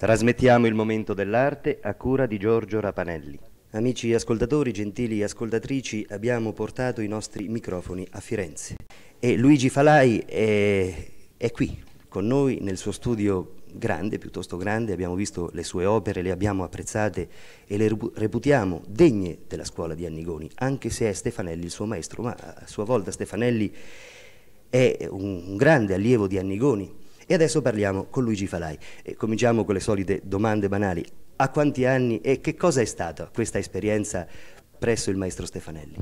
Trasmettiamo il momento dell'arte a cura di Giorgio Rapanelli. Amici ascoltatori, gentili ascoltatrici, abbiamo portato i nostri microfoni a Firenze e Luigi Falai è, è qui con noi nel suo studio grande, piuttosto grande, abbiamo visto le sue opere, le abbiamo apprezzate e le reputiamo degne della scuola di Annigoni, anche se è Stefanelli il suo maestro, ma a sua volta Stefanelli è un grande allievo di Annigoni e adesso parliamo con Luigi Falai. E cominciamo con le solite domande banali. A quanti anni e che cosa è stata questa esperienza presso il maestro Stefanelli?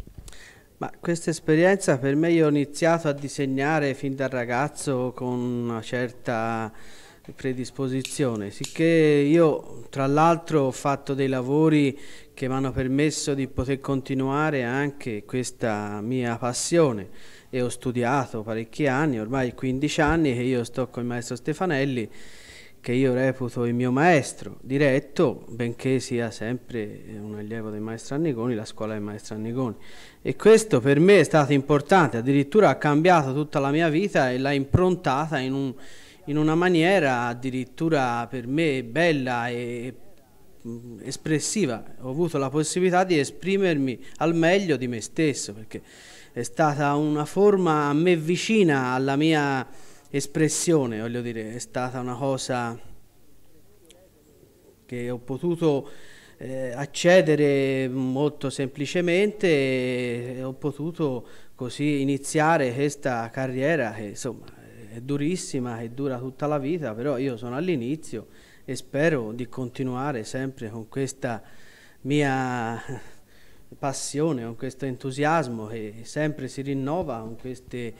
Ma questa esperienza per me io ho iniziato a disegnare fin da ragazzo con una certa predisposizione, sicché io tra l'altro ho fatto dei lavori che mi hanno permesso di poter continuare anche questa mia passione e ho studiato parecchi anni, ormai 15 anni che io sto con il maestro Stefanelli che io reputo il mio maestro diretto, benché sia sempre un allievo del maestro Annigoni, la scuola del maestro Annigoni. E questo per me è stato importante, addirittura ha cambiato tutta la mia vita e l'ha improntata in, un, in una maniera addirittura per me bella e Mm, espressiva, ho avuto la possibilità di esprimermi al meglio di me stesso, perché è stata una forma a me vicina alla mia espressione, voglio dire, è stata una cosa che ho potuto eh, accedere molto semplicemente e ho potuto così iniziare questa carriera che insomma è durissima, e dura tutta la vita, però io sono all'inizio e spero di continuare sempre con questa mia passione, con questo entusiasmo che sempre si rinnova con queste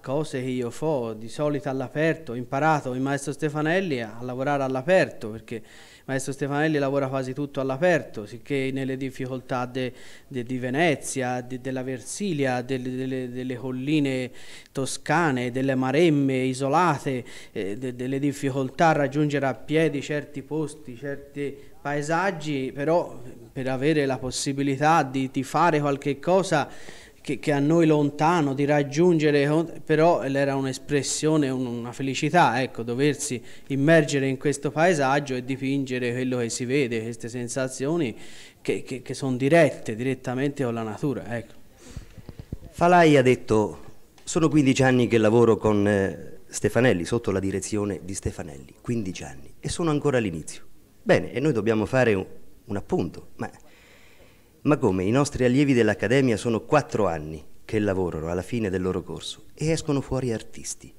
cose che io fo, di solito all'aperto, ho imparato il maestro Stefanelli a lavorare all'aperto perché il maestro Stefanelli lavora quasi tutto all'aperto, sicché nelle difficoltà de, de, di Venezia, de, della Versilia, delle, delle, colline toscane, delle maremme isolate, eh, delle difficoltà a raggiungere a piedi certi posti, certi paesaggi, però per avere la possibilità di, di fare qualche cosa che, che, a noi lontano, di raggiungere, però era un'espressione, una felicità, ecco, doversi immergere in questo paesaggio e dipingere quello che si vede, queste sensazioni che, che, che sono dirette, direttamente con la natura. Ecco. Falai ha detto, sono 15 anni che lavoro con eh, Stefanelli, sotto la direzione di Stefanelli, 15 anni, e sono ancora all'inizio. Bene, e noi dobbiamo fare un, un appunto, ma, ma come i nostri allievi dell'Accademia sono quattro anni che lavorano alla fine del loro corso e escono fuori artisti.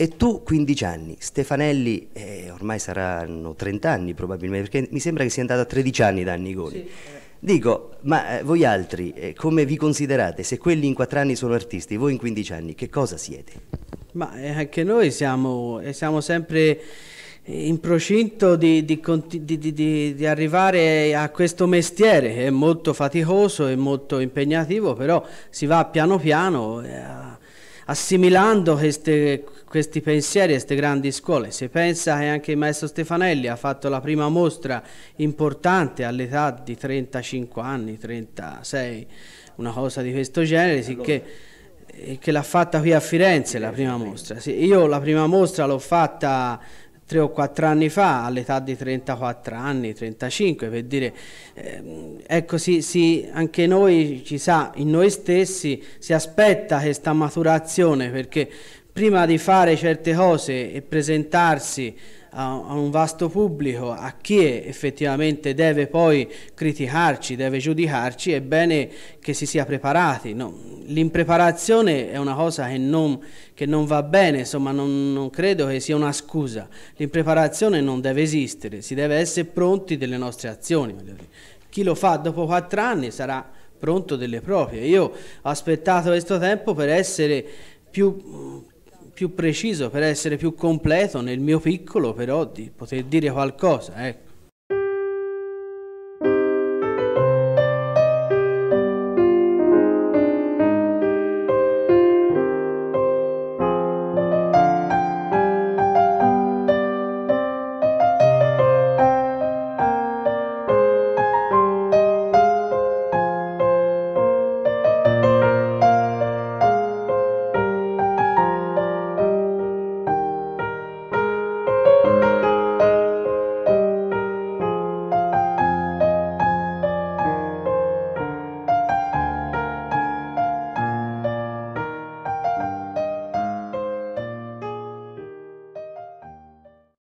E tu 15 anni, Stefanelli eh, ormai saranno 30 anni probabilmente, perché mi sembra che sia andato a 13 anni da Annigoni. Sì. Eh. Dico, ma eh, voi altri eh, come vi considerate? Se quelli in 4 anni sono artisti, voi in 15 anni che cosa siete? Ma eh, anche noi siamo, eh, siamo sempre in procinto di, di, di, di, arrivare a questo mestiere che è molto faticoso e molto impegnativo, però si va piano piano eh, assimilando queste, questi pensieri, queste grandi scuole. Si pensa che anche il maestro Stefanelli ha fatto la prima mostra importante all'età di 35 anni, 36, una cosa di questo genere, sicché... Eh, che l'ha fatta qui a Firenze la prima mostra. Sì, io la prima mostra l'ho fatta tre o quattro anni fa, all'età di 34 anni, 35, per dire, ehm, ecco, sì, sì, anche noi ci sa, in noi stessi si aspetta questa maturazione perché prima di fare certe cose e presentarsi a, un vasto pubblico, a chi effettivamente deve poi criticarci, deve giudicarci, è bene che si sia preparati. No, l'impreparazione è una cosa che non, che non va bene, insomma non, non, credo che sia una scusa. L'impreparazione non deve esistere, si deve essere pronti delle nostre azioni. Chi lo fa dopo quattro anni sarà pronto delle proprie. Io ho aspettato questo tempo per essere più più preciso, per essere più completo nel mio piccolo, però di poter dire qualcosa. Ecco.